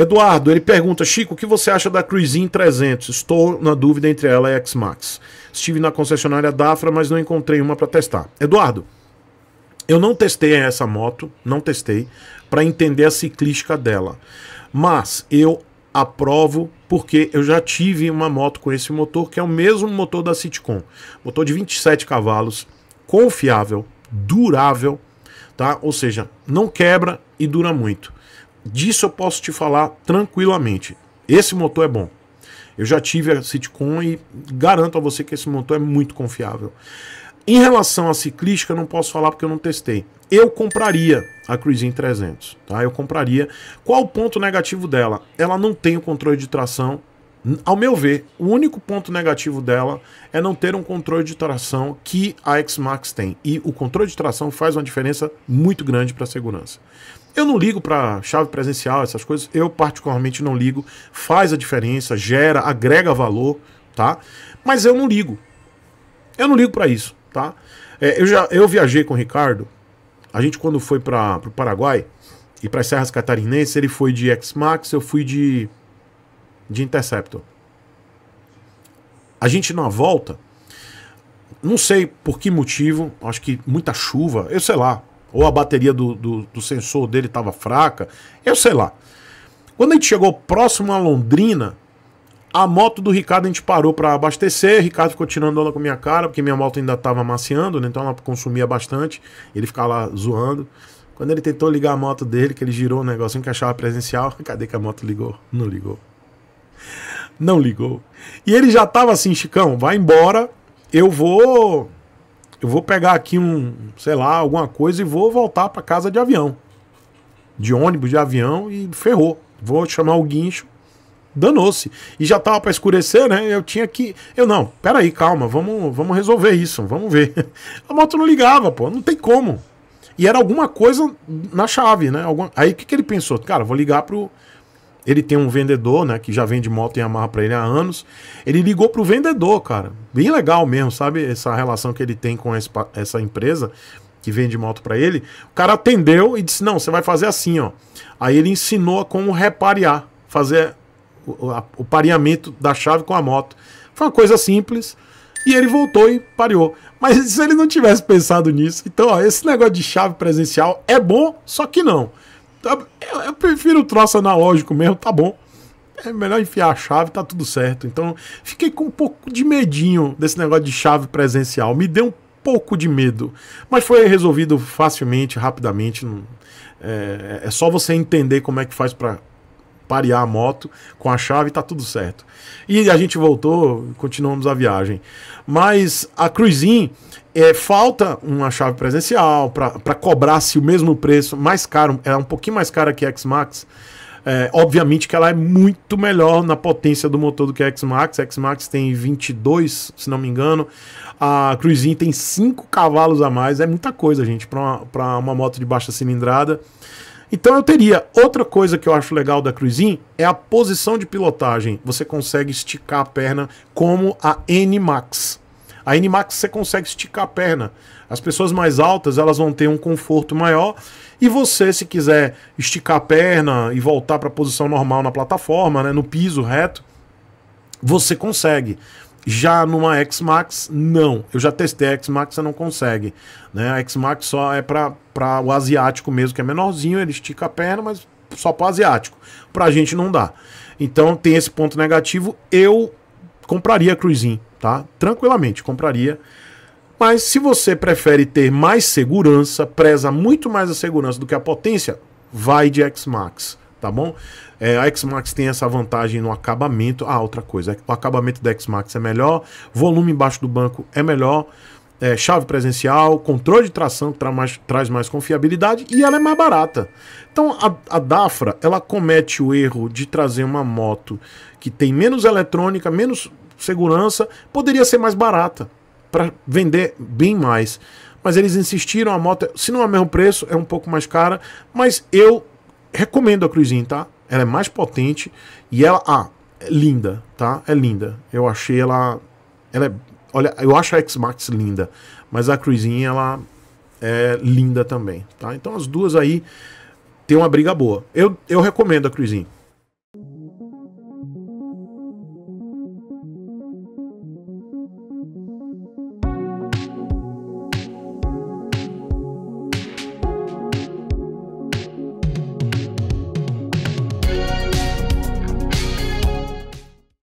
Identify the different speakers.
Speaker 1: Eduardo, ele pergunta, Chico, o que você acha da Cruisin 300? Estou na dúvida entre ela e a X-Max. Estive na concessionária Dafra, mas não encontrei uma para testar. Eduardo, eu não testei essa moto, não testei, para entender a ciclística dela. Mas eu aprovo porque eu já tive uma moto com esse motor, que é o mesmo motor da Citicon. Motor de 27 cavalos, confiável, durável, tá? Ou seja, não quebra e dura muito. Disso eu posso te falar tranquilamente. Esse motor é bom. Eu já tive a Citicon e garanto a você que esse motor é muito confiável. Em relação à ciclística, eu não posso falar porque eu não testei. Eu compraria a Cruisin 300, tá? Eu compraria. Qual o ponto negativo dela? Ela não tem o controle de tração. Ao meu ver, o único ponto negativo dela é não ter um controle de tração que a X-Max tem. E o controle de tração faz uma diferença muito grande para a segurança. Eu não ligo para chave presencial, essas coisas. Eu particularmente não ligo. Faz a diferença, gera, agrega valor, tá? Mas eu não ligo. Eu não ligo para isso, tá? É, eu já eu viajei com o Ricardo. A gente quando foi para o Paraguai e para as Serras Catarinenses, ele foi de X-Max, eu fui de de Interceptor. A gente na volta, não sei por que motivo, acho que muita chuva, eu sei lá, ou a bateria do, do, do sensor dele estava fraca. Eu sei lá. Quando a gente chegou próximo a Londrina, a moto do Ricardo a gente parou para abastecer. O Ricardo ficou tirando onda com minha cara, porque minha moto ainda estava maciando, né? Então ela consumia bastante. Ele ficava lá zoando. Quando ele tentou ligar a moto dele, que ele girou o negocinho que achava presencial, cadê que a moto ligou? Não ligou. Não ligou. E ele já tava assim, Chicão, vai embora, eu vou eu vou pegar aqui um, sei lá, alguma coisa e vou voltar para casa de avião. De ônibus, de avião e ferrou. Vou chamar o guincho. Danou-se. E já tava para escurecer, né? Eu tinha que. Eu não, peraí, calma, vamos, vamos resolver isso, vamos ver. A moto não ligava, pô, não tem como. E era alguma coisa na chave, né? Aí o que, que ele pensou? Cara, vou ligar pro, ele tem um vendedor, né, que já vende moto e amarra para ele há anos. Ele ligou pro vendedor, cara. Bem legal mesmo, sabe? Essa relação que ele tem com essa empresa que vende moto para ele. O cara atendeu e disse: "Não, você vai fazer assim, ó". Aí ele ensinou como reparear, fazer o, o pareamento da chave com a moto. Foi uma coisa simples. E ele voltou e pareou. Mas se ele não tivesse pensado nisso, então, ó, esse negócio de chave presencial é bom, só que não. Tá, eu, eu prefiro o troço analógico mesmo, tá bom. É melhor enfiar a chave, tá tudo certo. Então, fiquei com um pouco de medinho desse negócio de chave presencial. Me deu um pouco de medo. Mas foi resolvido facilmente, rapidamente. É, é só você entender como é que faz para parear a moto com a chave, tá tudo certo. E a gente voltou, continuamos a viagem. Mas a Cruzin é, falta uma chave presencial para cobrar se o mesmo preço, mais caro, é um pouquinho mais cara que a X-Max. É, obviamente que ela é muito melhor na potência do motor do que a X-Max. A X-Max tem 22, se não me engano. A Cruzin tem 5 cavalos a mais. É muita coisa, gente, para uma, uma moto de baixa cilindrada. Então eu teria. Outra coisa que eu acho legal da Cruisin é a posição de pilotagem. Você consegue esticar a perna como a N-Max. A N-Max você consegue esticar a perna. As pessoas mais altas elas vão ter um conforto maior e você, se quiser esticar a perna e voltar para a posição normal na plataforma, né, no piso reto, você consegue. Já numa X-Max, não. Eu já testei a X-Max, você não consegue. Né? A X-Max só é para o asiático mesmo, que é menorzinho, ele estica a perna, mas só para asiático. Para a gente não dá. Então tem esse ponto negativo. Eu compraria a Cruisin, tá? Tranquilamente, compraria. Mas se você prefere ter mais segurança, preza muito mais a segurança do que a potência, vai de X-Max tá bom? É, a X-Max tem essa vantagem no acabamento. Ah, outra coisa, o acabamento da X-Max é melhor, volume embaixo do banco é melhor, é, chave presencial, controle de tração tra mais, traz mais confiabilidade e ela é mais barata. Então a, a Dafra, ela comete o erro de trazer uma moto que tem menos eletrônica, menos segurança, poderia ser mais barata para vender bem mais mas eles insistiram, a moto, é, se não é o mesmo preço, é um pouco mais cara, mas eu recomendo a cruzinha, tá? Ela é mais potente e ela. Ah, é linda, tá? É linda. Eu achei ela. Ela é. Olha, eu acho a X-Max linda, mas a cruzinha, ela é linda também, tá? Então as duas aí tem uma briga boa. Eu, eu recomendo a cruzinha.